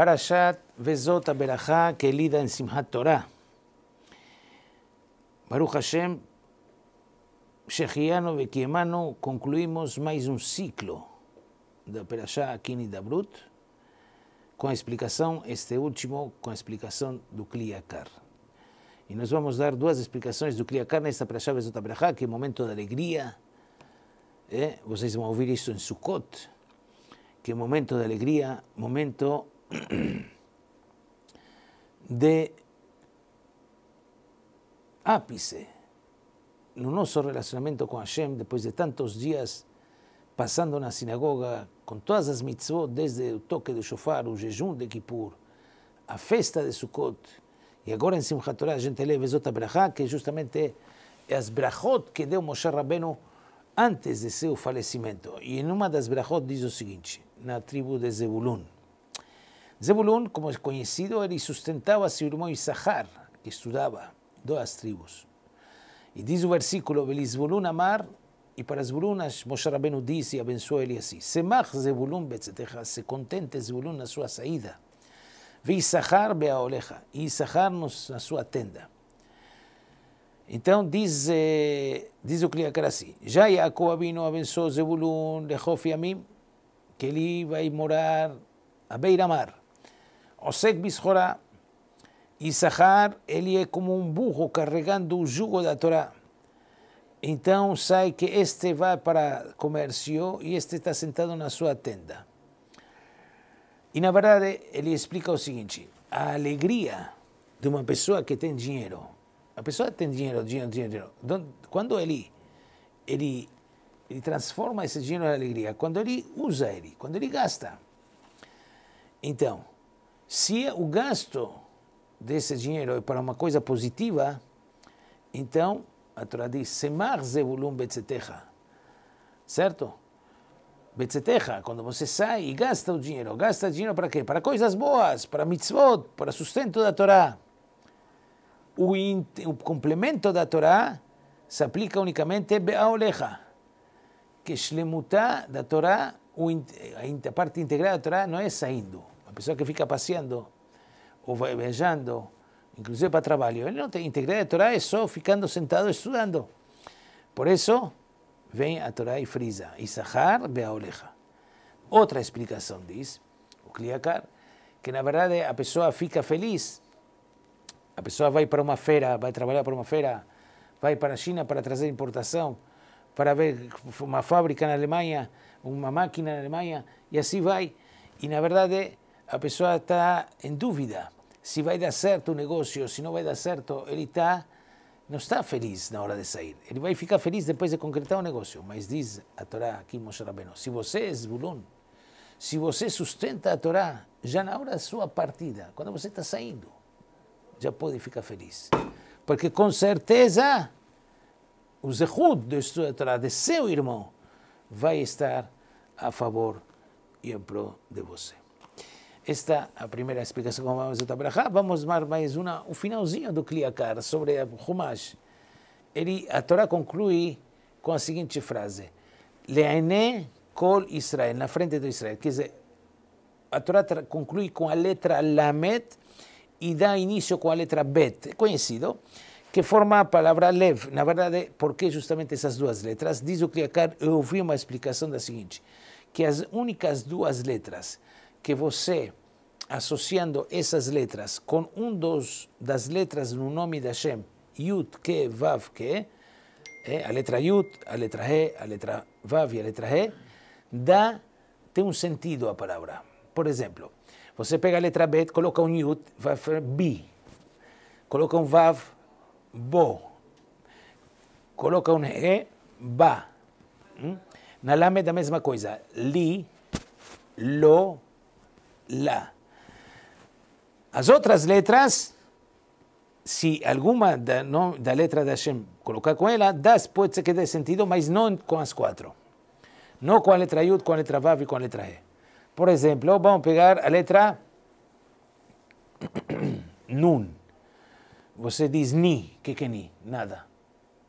Parashat Vezot Berachá, que é lida em Simhat Torah. Baruch Hashem, Shechiano Bequiemano, concluímos mais um ciclo da Perashá Akini Dabrut, com a explicação, este último, com a explicação do Kliakar. E nós vamos dar duas explicações do Kliakar nesta Perashá Vezot Berachá, que é um momento de alegria. É? Vocês vão ouvir isso em Sukkot, que é um momento de alegria, momento de ápice no nosso relacionamento com Hashem, depois de tantos dias passando na sinagoga, com todas as mitzvot, desde o toque do shofar, o jejum de Kippur, a festa de Sukkot, e agora em Simchat Torah a gente lê Vezot Abrahá, que é justamente é as brachot que deu Moshe Rabbeinu antes de seu falecimento. E em uma das brachot diz o seguinte, na tribo de Zebulun, Zebulun, como es conocido, ele sustentaba a seu irmão Isahar, que estudava, duas tribos. E diz o versículo, Belizbulun amar, e para Zebulun, Moshe Rabbeinu disse e abençoou ele assim, Semach Zebulun betzeteja, se contente Zebulun na sua saída, Ve Isahar oleja, e Isahar na sua tenda. Então diz, eh, diz o Kliakar assim, já Jacob Abino abençoou Zebulun, Lehof e Amim, que ele vai morar à beira-mar. Osek Bishorá, Issachar, ele é como um burro carregando o jugo da Torá. Então sai que este vai para comércio e este está sentado na sua tenda. E na verdade ele explica o seguinte: a alegria de uma pessoa que tem dinheiro, a pessoa tem dinheiro, dinheiro, dinheiro, dinheiro. Quando ele, ele, ele transforma esse dinheiro em alegria, quando ele usa ele, quando ele gasta. Então, se o gasto desse dinheiro é para uma coisa positiva, então a Torá diz: Semar Zebulun Betzetecha. Certo? Betzetecha, quando você sai e gasta o dinheiro, gasta dinheiro para quê? Para coisas boas, para mitzvot, para sustento da Torá. O, o complemento da Torá se aplica unicamente oleja, que shlemutá da Torá, a parte integrada da Torá não é saindo a pessoa que fica passeando ou vai viajando, inclusive para trabalho, ele não tem integridade. A Torá é só ficando sentado estudando. Por isso, vem a Torá e frisa, bea oleja. Outra explicação diz, o Kliakar, que na verdade a pessoa fica feliz. A pessoa vai para uma feira, vai trabalhar para uma feira, vai para a China para trazer importação, para ver uma fábrica na Alemanha, uma máquina na Alemanha, e assim vai. E na verdade a pessoa está em dúvida se vai dar certo o negócio, se não vai dar certo, ele está não está feliz na hora de sair. Ele vai ficar feliz depois de concretar o negócio. Mas diz a Torá aqui, Moshe Rabbeinu, se você é Zbulon, se você sustenta a Torá, já na hora da sua partida, quando você está saindo, já pode ficar feliz. Porque com certeza o zehud do estudo da Torá de seu irmão vai estar a favor e em prol de você. Esta a primeira explicação que vamos dar para Vamos dar mais uma, um finalzinho do Kliakar sobre a Humash. Ele, a Torá conclui com a seguinte frase: Leaine kol Israel, na frente do Israel. Quer dizer, a Torá conclui com a letra Lamet e dá início com a letra Bet, é conhecido, que forma a palavra Lev. Na verdade, por que justamente essas duas letras? Diz o Kliakar, eu ouvi uma explicação da seguinte: que as únicas duas letras que você, associando essas letras com um dos das letras no nome da Hashem, Yud, Ke, Vav, Ke, é, a letra Yud, a letra He, a letra Vav e a letra He, dá, tem um sentido a palavra. Por exemplo, você pega a letra Bet, coloca um Yud, vai fazer Bi. Coloca um Vav, Bo. Coloca um He, Ba. Hum? Na Lamed da mesma coisa. Li, Lo, lá. As outras letras, se alguma da, não, da letra da Hashem colocar com ela, das pode ser que dê sentido, mas não com as quatro. Não com a letra Yud, com a letra Vav e com a letra E. Por exemplo, vamos pegar a letra Nun. Você diz Ni. O que, que é Ni? Nada.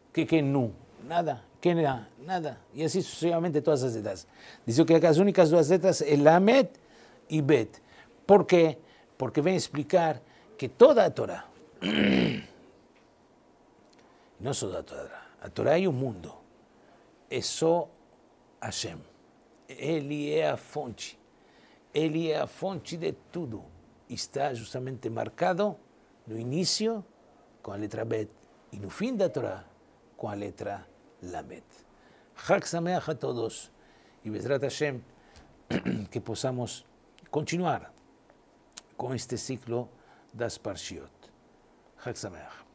O que, que é Nu? Nada. Quem é? Nada. E assim sucessivamente todas as letras. Diz é que as únicas duas letras é Lamed y Bet. ¿Por qué? Porque ven a explicar que toda Torah, no solo la Torah, la Torah hay un mundo, eso Hashem, Él é a fonte, Él é de tudo. Está justamente marcado el inicio con la letra Bet y no fin de la Torah con la letra Lamed. Hak Sameach a todos y Besrat Hashem, que posamos continuar com este ciclo das Parshiot. Hag Sameach.